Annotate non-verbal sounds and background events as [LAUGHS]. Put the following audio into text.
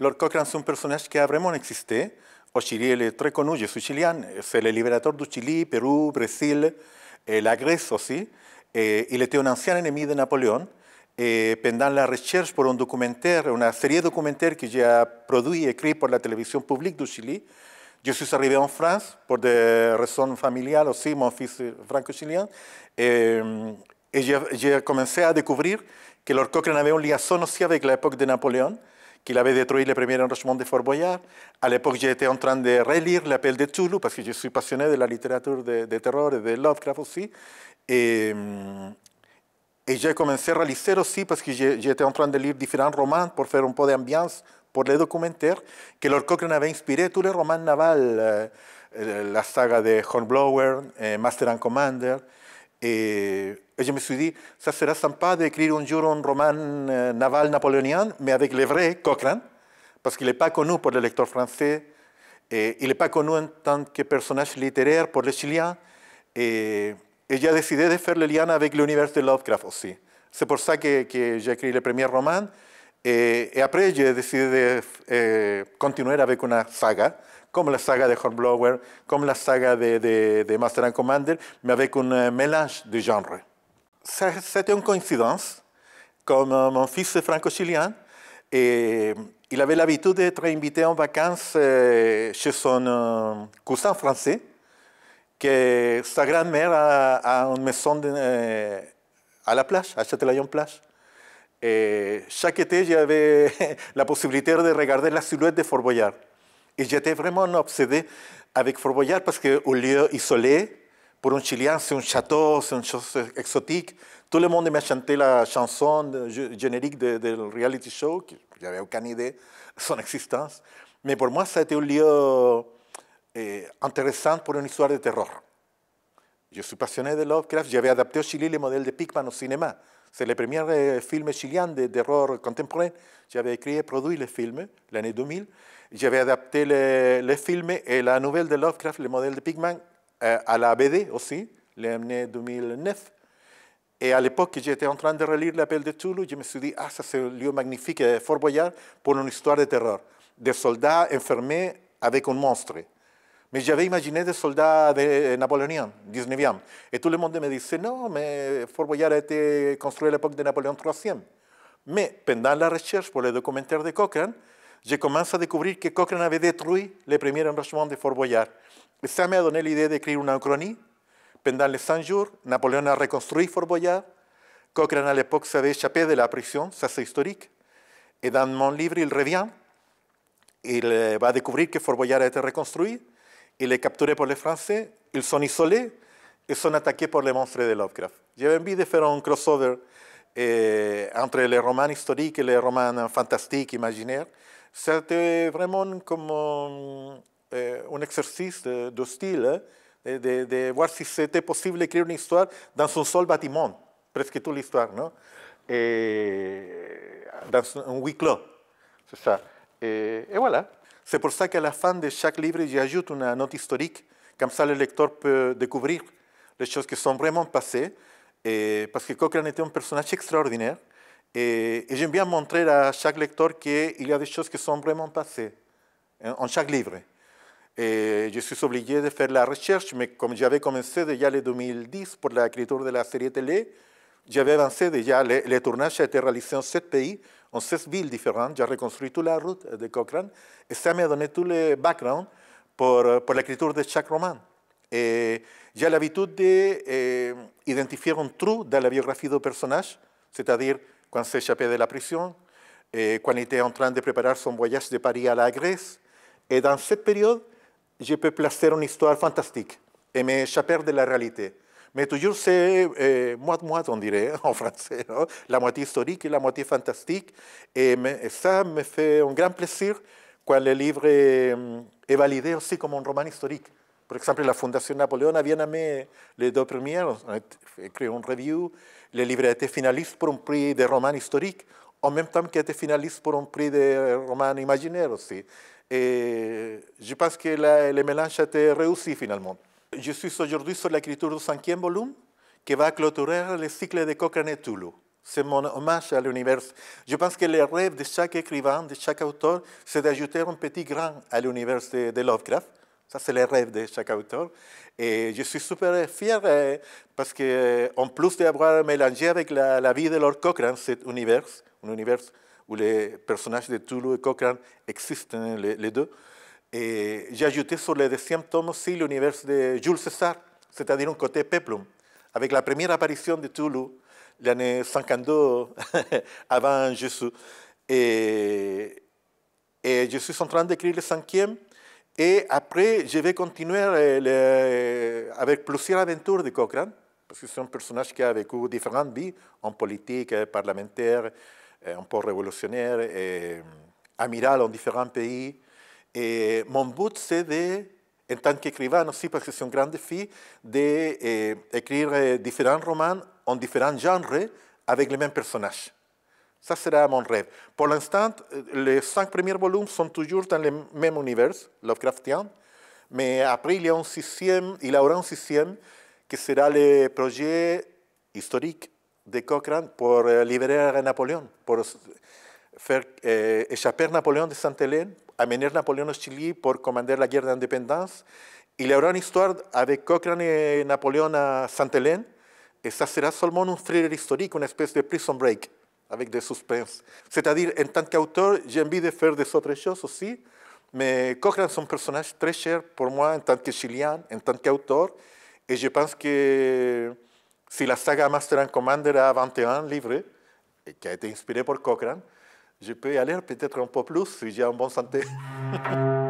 Lord Cochrane es un que que no existido o Chile conocido, yo su Chilean, es el liberador de Chile, Perú, Brasil eh, la Grecia, sí, eh, le un anciano enemigo de Napoleón. eh, pendant la recherche por un documentaire, una serie de que que ya producido y escrito por la televisión pública de Chile, yo sono arrivé en Francia por razones familiares o sí, mon franco-chilien, eh, Y et comencé a descubrir que Lord Cochrane un une liaison con la época de Napoleón qui l'avait détruit le premier enregistrement de Fort Boyard. À l'époque, j'étais en train de relire L'Appel de Tulu, porque que je suis passionné de la littérature de, terror y de Lovecraft aussi. Et, et j'ai commencé à réaliser aussi, parce que j'étais en train de lire différents romans pour faire un peu d'ambiance pour les documentaires, que Lord Cochrane avait inspiré todos los romans navales, euh, la saga de Hornblower, eh, Master and Commander. Et Et je me suis dit, ça sera sympa d'écrire un jour un roman euh, naval napoléonien, mais avec le vrai Cochrane, parce qu'il n'est pas connu pour le lecteur français, et il n'est pas connu en tant que personnage littéraire pour les Chiliens. Et, j'ai décidé de faire le lien avec l'univers de Lovecraft aussi. C'est pour ça que, j'ai écrit le premier roman. Et, après, j'ai décidé de euh, continuer avec une saga, comme la saga de Hornblower, comme la saga de, de Master and Commander, mais avec un euh, mélange de genres c'était une coïncidence. Comme euh, mon fils est franco-chilien, et il avait l'habitude d'être invité en vacances euh, chez son euh, cousin français, que sa grand-mère a, une maison à la plage, à Châtelaillon-Plage. Et chaque été, j'avais [LAUGHS] la possibilité de regarder la silhouette de Fort Boyard. Et j'étais vraiment obsédé avec Fort Boyard parce qu'au lieu isolé, pour un Chilien, c'est un château, c'est une chose exotique. Tout le monde m'a chanté la chanson générique de, reality show, Je j'avais aucune idée de son existence. Mais pour moi, ça a été un lieu eh, intéressant pour une histoire de terror. Je suis passionné de Lovecraft. J'avais adapté au Chili le modèle de Pickman au cinéma. C'est le premier eh, film chilien de terror contemporain. J'avais écrit et produit le film l'année 2000. J'avais adapté le, le film et la nouvelle de Lovecraft, le modèle de Pickman, à eh, la BD aussi, l'année 2009. Et à l'époque, j'étais en train de relire ah, L'Appel de Toulouse, je me suis dit, ah, ça c'est un lieu magnifique, Fort Boyard, pour une histoire de terreur. Des soldats enfermés avec un monstre. Mais j'avais imaginé des soldats de napoléoniens, 19e. Et tout le monde me disait, non, mais Fort Boyard a été construit à l'époque de Napoléon III. Mais pendant la recherche pour le documentaire de Cochrane, je a découvrir que Cochrane avait détruit les premiers emplacements de Fort Boyard. Et ça m'a donné l'idée d'écrire une una Pendant les 100 jours, Napoléon a reconstruit Fort Boyard. Cochrane, à l'époque, s'avait échappé de la prisión. ça c'est historique. Et dans mon livre, il revient. Il eh, va découvrir que Fort Boyard a été reconstruit. Il est capturé par les Français. Ils sont isolés et sont attaqués par les monstres de Lovecraft. J'avais envie de faire un crossover eh, entre les romans historiques y les romans fantastiques, imaginaires. C'était vraiment comme un, euh, exercice de, style, hein, de, voir si c'était possible d'écrire une histoire dans un seul bâtiment, presque toute l'histoire, et dans un huis clos, c'est ça. Et, voilà. C'est pour ça qu'à la fin de chaque livre, j'ajoute une note historique. Comme ça, le lecteur peut découvrir les choses qui sont vraiment passées. parce que Cochrane était un personnage extraordinaire. Et, eh, j'aime bien montrer à chaque lecteur qu'il y a des choses qui sont vraiment passées en, chaque livre. Et eh, je suis obligé de faire la recherche, mais comme j'avais commencé déjà le 2010 pour l'écriture de la série télé, j'avais avancé déjà. les tournages tournage a été réalisé en sept pays, en sept villes différentes. J'ai reconstruit toute la route de Cochrane et ça m'a donné tout le background pour, pour l'écriture de chaque roman. j'ai eh, l'habitude d'identifier un trou dans la biographie du personnage, c'est-à-dire quand échappé de la prison, eh, quand il était en train de préparer son voyage de Paris à la Grèce. Et eh, dans cette période, je peux placer une histoire fantastique et m'échapper de la réalité. Mais toujours c'est euh, moite-moite, on dirait hein, en français, hein. la moitié historique et la moitié fantastique. Et, ça me fait un grand plaisir quand le livre est validé aussi comme un roman historique. Par exemple, la Fondation Napoléon a bien aimé les deux premières, on a écrit une revue. Le livre a été finaliste pour un prix de roman historique, en même temps qu'il a été finaliste pour un prix de roman imaginaire aussi. Et eh, je pense que le mélange a été réussi finalement. Je suis aujourd'hui sur l'écriture du cinquième volume qui va clôturer le cycle de Cochrane et Toulouse. C'est mon hommage à l'univers. Je pense que le rêve de chaque écrivain, de chaque auteur, c'est d'ajouter un petit grain à l'univers de Lovecraft. Ça, c'est le rêve de chaque auteur. Et je suis super fier euh, parce qu'en plus d'avoir mélangé avec la, vie de Lord Cochrane, cet univers, un univers où les personnages de Toulouse et Cochrane existent, hein, les, deux, j'ai ajouté sur le deuxième tome aussi l'univers de Jules César, c'est-à-dire un côté peplum, avec la première apparition de Toulouse l'année 52 [LAUGHS] avant Jésus. Et, et je suis en train d'écrire le cinquième et après, je vais continuer avec plusieurs aventures de Cochrane, parce que c'est un personnage qui a vécu différentes vies, en politique, parlementaire, euh, un peu révolutionnaire, et euh, amiral en différents pays. Et mon but, c'est de, en tant qu'écrivain aussi, parce que c'est un grand défi, d'écrire euh, différents romans en différents genres avec les mêmes personnages. Ça sera mon rêve. Pour l'instant, euh, les cinq premiers volumes sont toujours dans le même univers, Lovecraftien, mais après, il y un sixième, il aura un sixième qui sera le projet historique de Cochrane pour euh, libérer Napoléon, pour faire euh, échapper Napoléon de Sainte-Hélène, amener Napoléon au Chili pour commander la guerre d'indépendance. Il y aura une histoire avec Cochrane et Napoléon à Sainte-Hélène, et ça sera seulement un thriller historique, une espèce de prison break avec des suspenses. C'est-à-dire, en tant qu'auteur, j'ai envie de faire des autres choses aussi, mais Cochrane, son un personnage très cher pour moi en tant que Chilien, en tant qu'auteur, et je pense que si la saga Master and Commander a 21 livres, et qui a été inspirée par Cochrane, je peux y aller peut-être un peu plus si j'ai en bonne santé. [LAUGHS]